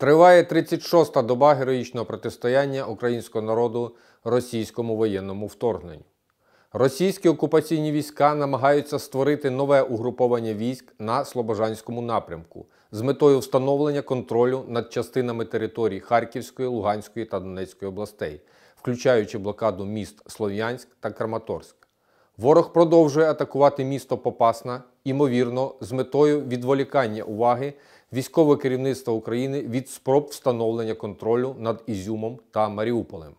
Триває 36-та доба героїчного протистояння українського народу російському воєнному вторгненню. Російські окупаційні війська намагаються створити нове угруповання військ на Слобожанському напрямку з метою встановлення контролю над частинами територій Харківської, Луганської та Донецької областей, включаючи блокаду міст Слов'янськ та Краматорськ. Ворог продовжує атакувати місто Попасна, ймовірно, з метою відволікання уваги військове керівництво України від спроб встановлення контролю над Ізюмом та Маріуполем.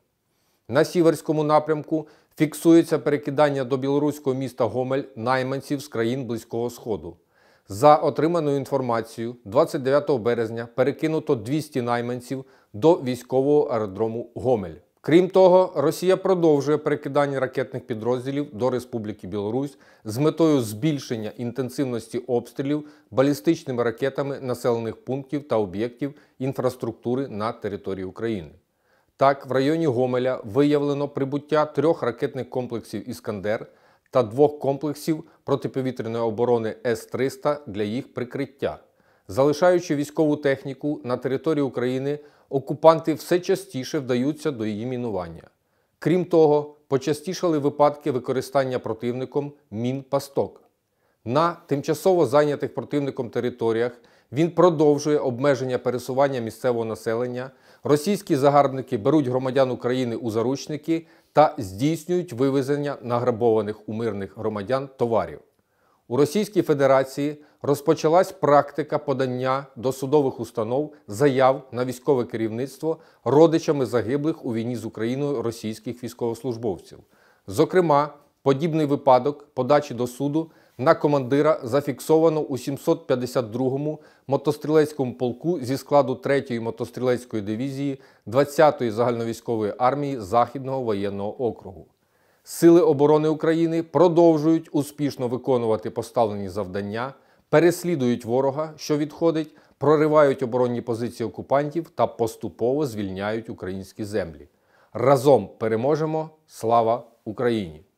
На сіверському напрямку фіксується перекидання до білоруського міста Гомель найманців з країн Близького Сходу. За отриманою інформацією, 29 березня перекинуто 200 найманців до військового аеродрому Гомель. Крім того, Росія продовжує перекидання ракетних підрозділів до Республіки Білорусь з метою збільшення інтенсивності обстрілів балістичними ракетами населених пунктів та об'єктів інфраструктури на території України. Так, в районі Гомеля виявлено прибуття трьох ракетних комплексів Іскандер та двох комплексів протиповітряної оборони С-300 для їх прикриття. Залишаючи військову техніку на території України, окупанти все частіше вдаються до її мінування. Крім того, почастішали випадки використання противником мін-пасток. На тимчасово зайнятих противником територіях він продовжує обмеження пересування місцевого населення. Російські загарбники беруть громадян України у заручники та здійснюють вивезення награбованих у мирних громадян товарів. У Російській Федерації розпочалась практика подання до судових установ заяв на військове керівництво родичами загиблих у війні з Україною російських військовослужбовців. Зокрема, подібний випадок подачі до суду на командира зафіксовано у 752-му мотострілецькому полку зі складу 3-ї мотострілецької дивізії 20-ї загальновійськової армії Західного воєнного округу. Сили оборони України продовжують успішно виконувати поставлені завдання, переслідують ворога, що відходить, проривають оборонні позиції окупантів та поступово звільняють українські землі. Разом переможемо! Слава Україні!